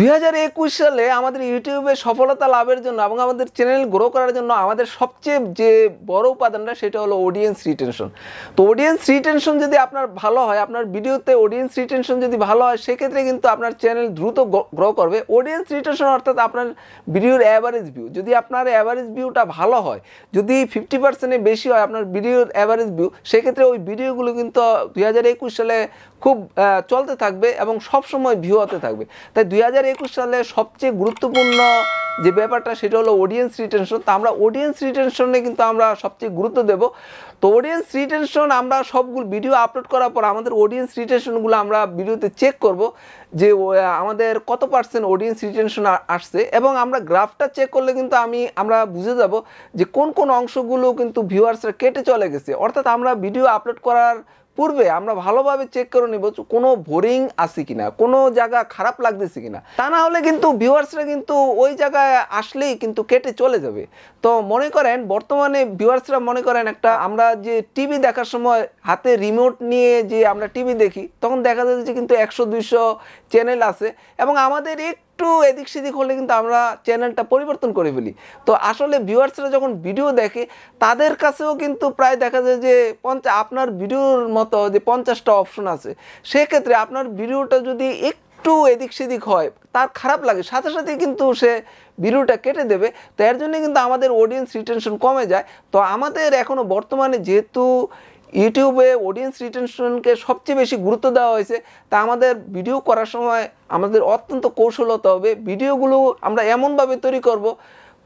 দুই সালে আমাদের ইউটিউবে সফলতা লাভের জন্য এবং আমাদের চ্যানেল গ্রো করার জন্য আমাদের সবচেয়ে যে বড় উপাদানটা সেটা হলো অডিয়েন্স রিটেনশন তো অডিয়েন্স রিটেনশন যদি আপনার ভালো হয় আপনার ভিডিওতে অডিয়েন্স রিটেনশন যদি ভালো হয় সেক্ষেত্রে কিন্তু আপনার চ্যানেল দ্রুত গ্রো করবে অডিয়েন্স রিটেনশন অর্থাৎ আপনার ভিডিওর অ্যাভারেজ ভিউ যদি আপনার অ্যাভারেজ ভিউটা ভালো হয় যদি ফিফটি পার্সেন্টের বেশি হয় আপনার ভিডিওর অ্যাভারেজ ভিউ সেক্ষেত্রে ওই ভিডিওগুলো কিন্তু দুই সালে খুব চলতে থাকবে এবং সবসময় ভিউ হতে থাকবে তাই দুই একুশ সালে সবচেয়ে গুরুত্বপূর্ণ যে ব্যাপারটা সেটা হলো অডিয়েন্স রিটেনশন তো আমরা অডিয়েন্স রিটেনশনে কিন্তু আমরা সবচেয়ে গুরুত্ব দেব তো অডিয়েন্স রিটেনশন আমরা সবগুলো ভিডিও আপলোড করার পর আমাদের অডিয়েন্স রিটেনশনগুলো আমরা ভিডিওতে চেক করব যে আমাদের কত পার্সেন্ট অডিয়েন্স রিটেনশন আসছে এবং আমরা গ্রাফটা চেক করলে কিন্তু আমি আমরা বুঝে যাব যে কোন কোন অংশগুলো কিন্তু ভিউয়ার্সরা কেটে চলে গেছে অর্থাৎ আমরা ভিডিও আপলোড করার পূর্বে আমরা ভালোভাবে চেক করে নিব কোনো বোরিং আছে কিনা কোনো জায়গা খারাপ লাগতেছে কিনা তা না হলে কিন্তু ভিউয়ার্সরা কিন্তু ওই জায়গায় আসলেই কিন্তু কেটে চলে যাবে তো মনে করেন বর্তমানে ভিউয়ার্সরা মনে করেন একটা আমরা যে টিভি দেখার সময় হাতে রিমোট নিয়ে যে আমরা টিভি দেখি তখন দেখা যাচ্ছে কিন্তু একশো দুইশো চ্যানেল আছে এবং আমাদের এক একটু এদিক সেদিক হলে কিন্তু আমরা চ্যানেলটা পরিবর্তন করে ফেলি তো আসলে ভিউয়ার্সরা যখন ভিডিও দেখে তাদের কাছেও কিন্তু প্রায় দেখা যায় যে পঞ্চা আপনার ভিডিওর মতো যে পঞ্চাশটা অপশন আছে সেক্ষেত্রে আপনার ভিডিওটা যদি একটু এদিক সেদিক হয় তার খারাপ লাগে সাথে সাথে কিন্তু সে ভিডিওটা কেটে দেবে তো এর জন্য কিন্তু আমাদের অডিয়েন্স রিটেনশন কমে যায় তো আমাদের এখনও বর্তমানে যেহেতু ইউটিউবে অডিয়েন্স রিটেনশনকে সবচেয়ে বেশি গুরুত্ব দেওয়া হয়েছে তা আমাদের ভিডিও করার সময় আমাদের অত্যন্ত কৌশল হতে হবে ভিডিওগুলো আমরা এমনভাবে তৈরি করব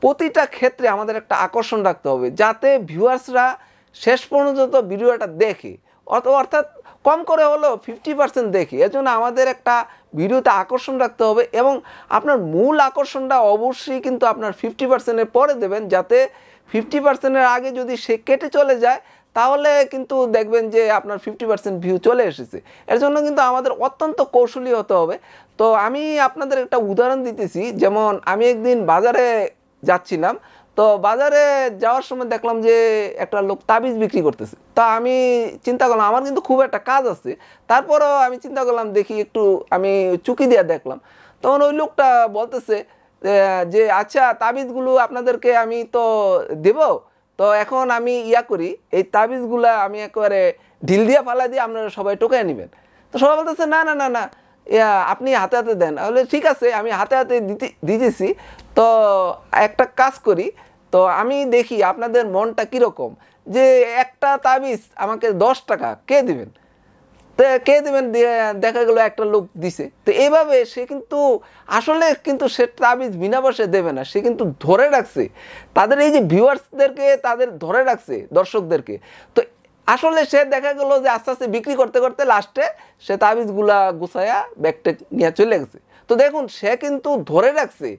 প্রতিটা ক্ষেত্রে আমাদের একটা আকর্ষণ রাখতে হবে যাতে ভিউয়ার্সরা শেষ পর্যন্ত ভিডিওটা দেখে অর্থাৎ কম করে হলেও ফিফটি পার্সেন্ট দেখি এজন্য আমাদের একটা ভিডিওতে আকর্ষণ রাখতে হবে এবং আপনার মূল আকর্ষণটা অবশ্যই কিন্তু আপনার ফিফটি পার্সেন্টের পরে দেবেন যাতে ফিফটি পার্সেন্টের আগে যদি সে কেটে চলে যায় তাহলে কিন্তু দেখবেন যে আপনার ফিফটি পার্সেন্ট ভিউ চলে এসেছে এর জন্য কিন্তু আমাদের অত্যন্ত কৌশলী হতে হবে তো আমি আপনাদের একটা উদাহরণ দিতেছি যেমন আমি একদিন বাজারে যাচ্ছিলাম তো বাজারে যাওয়ার সময় দেখলাম যে একটা লোক তাবিজ বিক্রি করতেছে তা আমি চিন্তা করলাম আমার কিন্তু খুব একটা কাজ আছে তারপরও আমি চিন্তা করলাম দেখি একটু আমি চুকি দিয়ে দেখলাম তখন ওই লোকটা বলতেছে যে আচ্ছা তাবিজগুলো আপনাদেরকে আমি তো দেবো তো এখন আমি ইয়া করি এই তাবিজগুলা আমি একেবারে ঢিল দিয়া ফালা দিয়ে আপনারা সবাই টোকাই নেবেন তো সবাই বলতেছে না না না না ইয়া আপনি হাতে হাতে দেন তাহলে ঠিক আছে আমি হাতে হাতে দিতে দিতেছি তো একটা কাজ করি তো আমি দেখি আপনাদের মনটা কীরকম যে একটা তাবিজ আমাকে দশ টাকা কে দিবেন তো কে দেবেন দেখা গেল একটা লোক দিছে তো এভাবে সে কিন্তু আসলে কিন্তু সে তাবিজ বিনা বসে দেবে না সে কিন্তু ধরে রাখছে তাদের এই যে ভিউয়ার্সদেরকে তাদের ধরে রাখছে দর্শকদেরকে তো আসলে সে দেখা গেল যে আস্তে আস্তে বিক্রি করতে করতে লাস্টে সে তাবিজগুলা গুছায়া ব্যাগটা নিয়ে চলে গেছে তো দেখুন সে কিন্তু ধরে রাখছে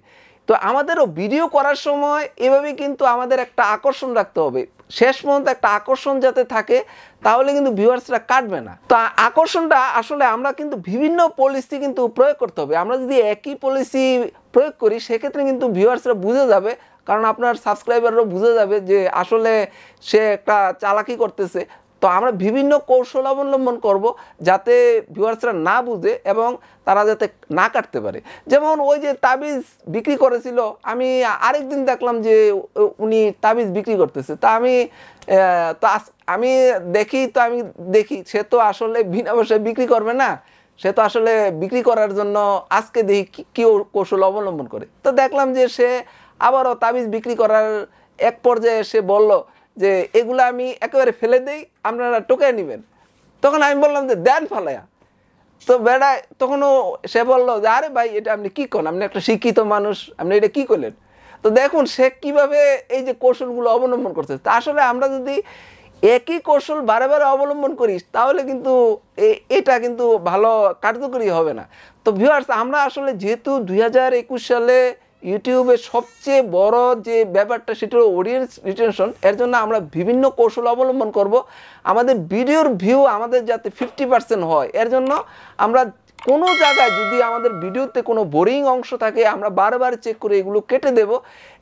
তো আমাদেরও ভিডিও করার সময় এভাবে কিন্তু আমাদের একটা আকর্ষণ রাখতে হবে শেষ পর্যন্ত একটা আকর্ষণ যাতে থাকে তাহলে কিন্তু ভিউয়ার্সরা কাটবে না তা আকর্ষণটা আসলে আমরা কিন্তু বিভিন্ন পলিসি কিন্তু প্রয়োগ করতে হবে আমরা যদি একই পলিসি প্রয়োগ করি সেক্ষেত্রে কিন্তু ভিউয়ার্সরা বুঝে যাবে কারণ আপনার সাবস্ক্রাইবাররাও বুঝে যাবে যে আসলে সে একটা চালাকি করতেছে তো আমরা বিভিন্ন কৌশল অবলম্বন করব যাতে ভিউয়ার্সরা না বুঝে এবং তারা যাতে না কাটতে পারে যেমন ওই যে তাবিজ বিক্রি করেছিল আমি আরেকদিন দেখলাম যে উনি তাবিজ বিক্রি করতেছে তা আমি তো আমি দেখি তো আমি দেখি সে তো আসলে বিনা পয়সায় বিক্রি করবে না সে তো আসলে বিক্রি করার জন্য আজকে দেখি কী কৌশল অবলম্বন করে তো দেখলাম যে সে আবারও তাবিজ বিক্রি করার এক পর্যায়ে সে বললো যে এগুলো আমি একেবারে ফেলে দেই আপনারা টোকে নেবেন তখন আমি বললাম যে দেন ফালায়া তো বেড়া তখনও সে বললো যে আরে ভাই এটা আপনি কী করেন আপনি একটা শিক্ষিত মানুষ আপনি এটা কী করলেন তো দেখুন সে কীভাবে এই যে কৌশলগুলো অবলম্বন করছে তা আসলে আমরা যদি একই কৌশল বারে বারে অবলম্বন করিস তাহলে কিন্তু এটা কিন্তু ভালো কার্যকরী হবে না তো ভিউয়ার্স আমরা আসলে যেহেতু দুই সালে ইউটিউবে সবচেয়ে বড় যে ব্যাপারটা সেটা হলো অডিয়েন্স রিটেনশন এর জন্য আমরা বিভিন্ন কৌশল অবলম্বন করব আমাদের ভিডিওর ভিউ আমাদের যাতে ফিফটি পার্সেন্ট হয় এর জন্য আমরা কোনো জায়গায় যদি আমাদের ভিডিওতে কোনো বোরিং অংশ থাকে আমরা বারবার চেক করে এগুলো কেটে দেব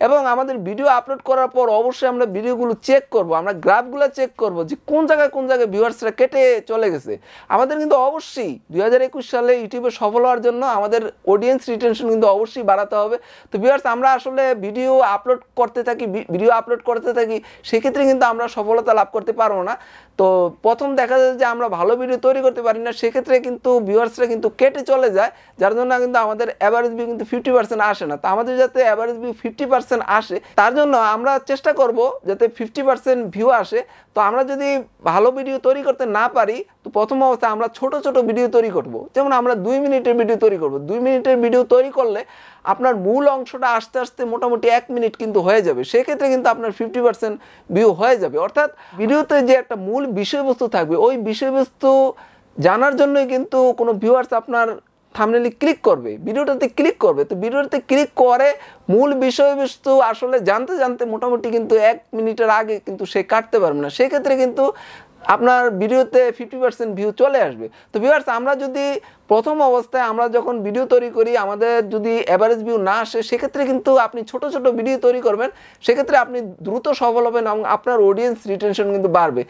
এবং আমাদের ভিডিও আপলোড করার পর অবশ্যই আমরা ভিডিওগুলো চেক করব আমরা গ্রাফগুলো চেক করব যে কোন জায়গায় কোন জায়গায় ভিউয়ার্সরা কেটে চলে গেছে আমাদের কিন্তু অবশ্যই দু সালে ইউটিউবে সফল হওয়ার জন্য আমাদের অডিয়েন্স রিটেনশন কিন্তু অবশ্যই বাড়াতে হবে তো ভিউয়ার্স আমরা আসলে ভিডিও আপলোড করতে থাকি ভিডিও আপলোড করতে থাকি সেক্ষেত্রে কিন্তু আমরা সফলতা লাভ করতে পারবো না তো প্রথম দেখা যায় যে আমরা ভালো ভিডিও তৈরি করতে পারি না সেক্ষেত্রে কিন্তু ভিউয়ার্সরা কিন্তু কেটে চলে যায় যার জন্য কিন্তু আমাদের অ্যাভারেজ বি কিন্তু ফিফটি পার্সেন্ট আসে না তো আমাদের যাতে অ্যাভারেজ বি ফিফটি পার্সেন্ট আসে তার জন্য আমরা চেষ্টা করব যাতে ফিফটি পার্সেন্ট ভিউ আসে তো আমরা যদি ভালো ভিডিও তৈরি করতে না পারি তো প্রথম অবস্থায় আমরা ছোট ছোট ভিডিও তৈরি করব যেমন আমরা দুই মিনিটের ভিডিও তৈরি করব দুই মিনিটের ভিডিও তৈরি করলে আপনার মূল অংশটা আস্তে আস্তে মোটামুটি এক মিনিট কিন্তু হয়ে যাবে সেক্ষেত্রে কিন্তু আপনার ফিফটি পার্সেন্ট ভিউ হয়ে যাবে অর্থাৎ ভিডিওতে যে একটা মূল বিষয়বস্তু থাকবে ওই বিষয়বস্তু জানার জন্যই কিন্তু কোনো ভিউয়ার্স আপনার থামনেলি ক্লিক করবে ভিডিওটাতে ক্লিক করবে তো ভিডিওটাতে ক্লিক করে মূল বিষয়বস্তু আসলে জানতে জানতে মোটামুটি কিন্তু এক মিনিটের আগে কিন্তু সে কাটতে পারবে না সেক্ষেত্রে কিন্তু আপনার ভিডিওতে ফিফটি পার্সেন্ট ভিউ চলে আসবে তো ভিউয়ার্স আমরা যদি প্রথম অবস্থায় আমরা যখন ভিডিও তৈরি করি আমাদের যদি অ্যাভারেজ ভিউ না আসে সেক্ষেত্রে কিন্তু আপনি ছোট ছোট ভিডিও তৈরি করবেন সেক্ষেত্রে আপনি দ্রুত সফল হবেন এবং আপনার অডিয়েন্স রিটেনশন কিন্তু বাড়বে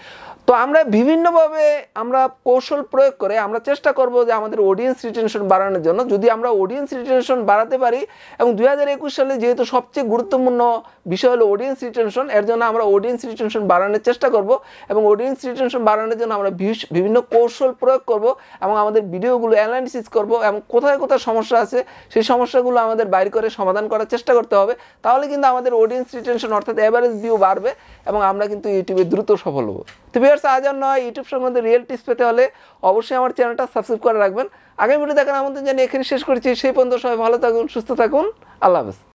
তো আমরা বিভিন্নভাবে আমরা কৌশল প্রয়োগ করে আমরা চেষ্টা করব যে আমাদের অডিয়েন্স রিটেনশন বাড়ানোর জন্য যদি আমরা অডিয়েন্স রিটেনশন বাড়াতে পারি এবং দুই সালে যেহেতু সবচেয়ে গুরুত্বপূর্ণ বিষয় হলো অডিয়েন্স রিটেনশন এর জন্য আমরা অডিয়েন্স রিটেনশন বাড়ানোর চেষ্টা করব এবং অডিয়েন্স রিটেনশন টেনশন বাড়ানোর জন্য আমরা বিভিন্ন কৌশল প্রয়োগ করব এবং আমাদের ভিডিওগুলো অ্যানালিসিস করব এবং কোথায় কোথায় সমস্যা আছে সেই সমস্যাগুলো আমাদের বাইর করে সমাধান করার চেষ্টা করতে হবে তাহলে কিন্তু আমাদের অডিয়েন্স রিটেনশন অর্থাৎ অ্যাভারেজ ভিউ বাড়বে এবং আমরা কিন্তু ইউটিউবে দ্রুত সফল হবো তো বিয়ার্স আজ আর নয় ইউটিউব সম্বন্ধে রিয়েল টিপস পেতে হলে অবশ্যই আমার চ্যানেলটা সাবস্ক্রাইব করে রাখবেন আগামী ভিডিও দেখেন আমাদের জন্য এখানে শেষ করেছি সেই পর্যন্ত সবাই ভালো থাকুন সুস্থ থাকুন আল্লাহ হাফেজ